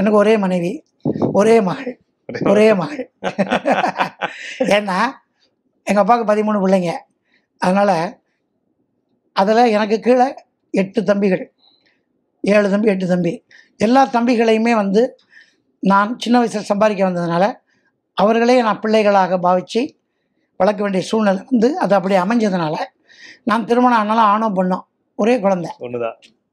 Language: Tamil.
எனக்கு ஒரே மனைவி ஒரே மகள் ஒரே மகள் ஏன்னா எங்கள் அப்பாவுக்கு பதிமூணு பிள்ளைங்க அதனால் அதில் எனக்கு கீழே எட்டு தம்பிகள் ஏழு தம்பி எட்டு தம்பி எல்லா தம்பிகளையுமே வந்து நான் சின்ன வயசில் சம்பாதிக்க வந்ததுனால அவர்களே நான் பிள்ளைகளாக பாவித்து வளர்க்க வேண்டிய சூழ்நிலை வந்து அது அப்படி அமைஞ்சதுனால நான் திருமணம் ஆனாலும் ஆணும் பொண்ணும் ஒரே குழந்தை ஒன்று தான்